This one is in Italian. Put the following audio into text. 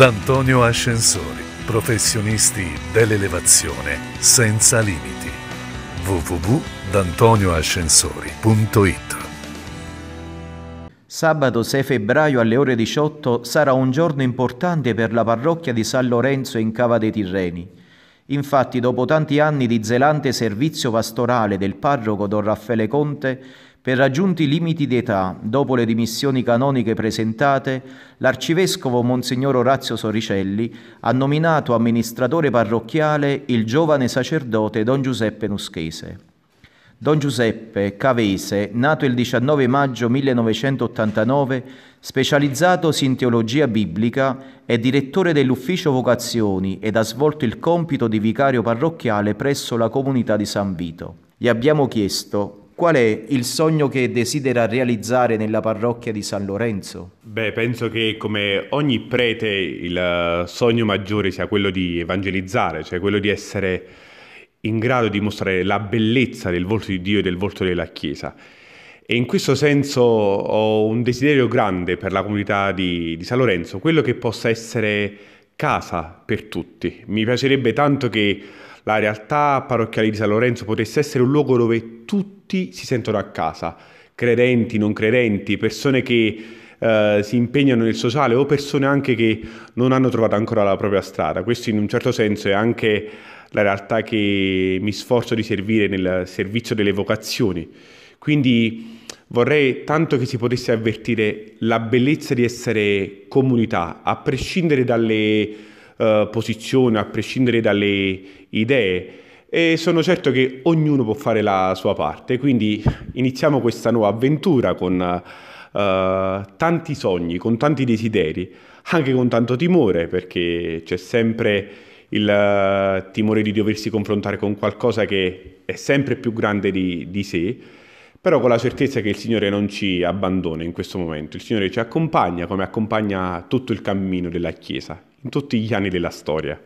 D'Antonio Ascensori, professionisti dell'elevazione senza limiti. www.dantonioascensori.it Sabato 6 febbraio alle ore 18 sarà un giorno importante per la parrocchia di San Lorenzo in Cava dei Tirreni. Infatti, dopo tanti anni di zelante servizio pastorale del parroco Don Raffaele Conte, per raggiunti limiti di età, dopo le dimissioni canoniche presentate, l'arcivescovo Monsignor Orazio Soricelli ha nominato amministratore parrocchiale il giovane sacerdote Don Giuseppe Nuschese. Don Giuseppe Cavese, nato il 19 maggio 1989, specializzatosi in teologia biblica, è direttore dell'ufficio vocazioni ed ha svolto il compito di vicario parrocchiale presso la comunità di San Vito. Gli abbiamo chiesto Qual è il sogno che desidera realizzare nella parrocchia di San Lorenzo? Beh, penso che come ogni prete il eh, sogno maggiore sia quello di evangelizzare, cioè quello di essere in grado di mostrare la bellezza del volto di Dio e del volto della Chiesa. E in questo senso ho un desiderio grande per la comunità di, di San Lorenzo, quello che possa essere casa per tutti. Mi piacerebbe tanto che la realtà parrocchiale di San Lorenzo potesse essere un luogo dove tutti si sentono a casa, credenti, non credenti, persone che eh, si impegnano nel sociale o persone anche che non hanno trovato ancora la propria strada. Questo in un certo senso è anche la realtà che mi sforzo di servire nel servizio delle vocazioni. Quindi vorrei tanto che si potesse avvertire la bellezza di essere comunità, a prescindere dalle eh, posizione, a prescindere dalle idee e sono certo che ognuno può fare la sua parte. Quindi iniziamo questa nuova avventura con eh, tanti sogni, con tanti desideri, anche con tanto timore perché c'è sempre il eh, timore di doversi confrontare con qualcosa che è sempre più grande di, di sé però con la certezza che il Signore non ci abbandona in questo momento, il Signore ci accompagna come accompagna tutto il cammino della Chiesa, in tutti gli anni della storia.